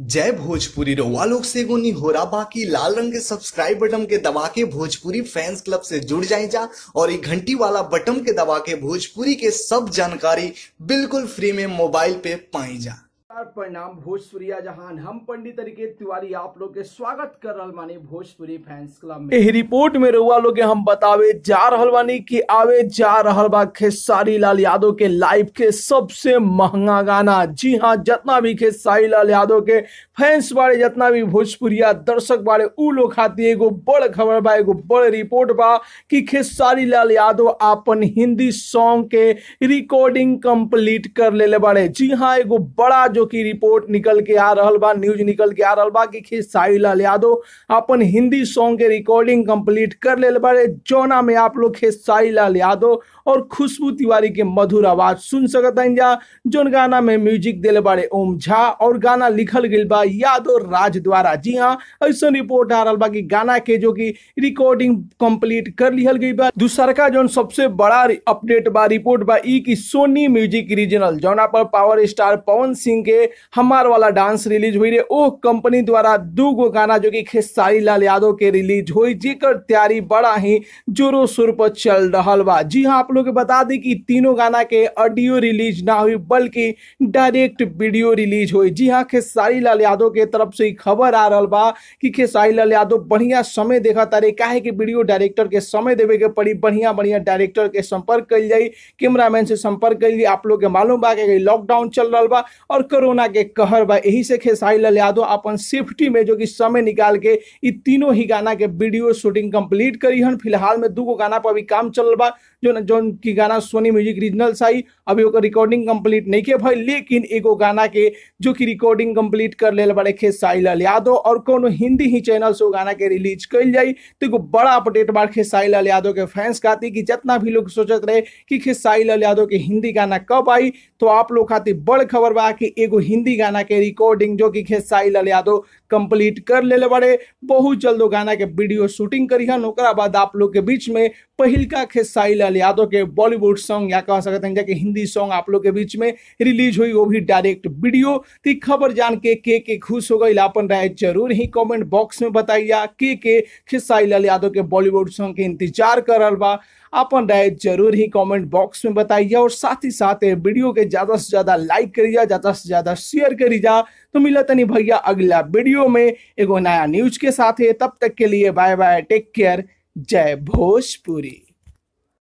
जय भोजपुरी रो लोग से गुनी हो रहा बाकी लाल रंग के सब्सक्राइब बटन के दबा के भोजपुरी फैंस क्लब से जुड़ जाए जा और एक घंटी वाला बटन के दबा के भोजपुरी के सब जानकारी बिल्कुल फ्री में मोबाइल पे पाई जा नमस्कार प्रणाम भोजपुरी जहान हम पंडित अनिकेत तिवारी आप लोग के स्वागत कर रहा मानी भोजपुरी फैंस क्लब में रिपोर्ट में रुआ लोग हम बतावे जा रहा बानी की आवे जा रहा बा खेसारी लाल यादव के लाइफ के सबसे महंगा गाना जी हाँ जितना भी खेसारी लाल यादव के फैंस बारे जितना भी भोजपुरिया दर्शक बारे उ लोग खाती एगो बड़ खबर बा एगो बड़ रिपोर्ट बा कि खेसारी लाल यादव अपन हिंदी सॉन्ग के रिकॉर्डिंग कंप्लीट कर ले बाड़े जी हाँ एगो बड़ा जो की रिपोर्ट निकल के आ रहा बा न्यूज निकल के आ रहा बा कि खेसारी लाल यादव अपन हिंदी सॉन्ग के रिकॉर्डिंग कंप्लीट कर ले बारे जौना में आप लोग खेसारी लाल यादव और खुशबू तिवारी के मधुर आवाज सुन हैं जा जो गाना में म्यूजिक दिल बारे ओम झा और गाना लिखल गिल बा यादव राज द्वारा जी हाँ ऐसा रिपोर्ट आ रहा बा कि गाना के जो कि रिकॉर्डिंग कंप्लीट कर लिखल गई बा दूसरका जो सबसे बड़ा अपडेट बा रिपोर्ट बा ई की सोनी म्यूजिक रीजनल जौना पर पावर स्टार पवन सिंह के हमार वाला डांस रिलीज हुई रे ओ कंपनी द्वारा दू गो गाना जो कि खेसारी लाल यादव के रिलीज हुई जेकर तैयारी बड़ा ही जोरों शोर पर चल रहा बा जी हाँ आप लोग के बता दी कि तीनों गाना के ऑडियो रिलीज ना हुई बल्कि डायरेक्ट वीडियो रिलीज हुई जी हाँ खेसारी लाल यादव के तरफ से खबर आ रहा बा कि खेसारी लाल यादव बढ़िया समय देखा तारे काहे कि वीडियो डायरेक्टर के समय देवे के पड़ी बढ़िया बढ़िया डायरेक्टर के संपर्क कल जाई कैमरामैन से संपर्क कल आप लोग के मालूम बा कि लॉकडाउन चल रहा बा और कोरोना के कहर बा यही से खेसारी लाल यादव अपन सेफ्टी में जो कि समय निकाल के तीनों ही गाना के वीडियो शूटिंग कंप्लीट करी हन फिलहाल में दूगो गाना पर अभी काम चल बा जो जो कि गाना सोनी म्यूजिक से आई अभी रिकॉर्डिंग कम्प्लीट नहीं के भाई लेकिन एगो गाना के जो कि रिकॉर्डिंग कम्प्लीट कर ले बड़े खे लाल यादव और कोनो हिंदी ही चैनल से वो गाना के रिलीज कल जाए तो एगो बड़ा अपडेट बार खेसाई लाल यादव के फैंस खाती कि जितना भी लोग सोचते रहे कि खेसाई लाल यादव के हिंदी गाना कब आई तो आप लोग खातिर बड़ खबर बा कि एगो हिंदी गाना के रिकॉर्डिंग जो कि खेसाई लाल यादव कंप्लीट कर ले बड़े बहुत जल्द गाना के वीडियो शूटिंग करी हन ओकरा बाद आप लोग के बीच में पहलका का लाल यादव के बॉलीवुड सॉन्ग या कह सकते हैं कि हिंदी सॉन्ग आप लोग के बीच में रिलीज हुई वो भी डायरेक्ट वीडियो थी खबर जान के के के खुश हो गई लापन राय जरूर ही कमेंट बॉक्स में बताइया के के लाल यादव के बॉलीवुड सॉन्ग के इंतजार कर रहा बा अपन राय जरूर ही कमेंट बॉक्स में बताइए और साथ ही साथ वीडियो के ज़्यादा से ज़्यादा लाइक करिए ज़्यादा से ज़्यादा शेयर जा तो मिला तनी भैया अगला वीडियो में एगो नया न्यूज के साथ है तब तक के लिए बाय बाय टेक केयर जय भोजपुरी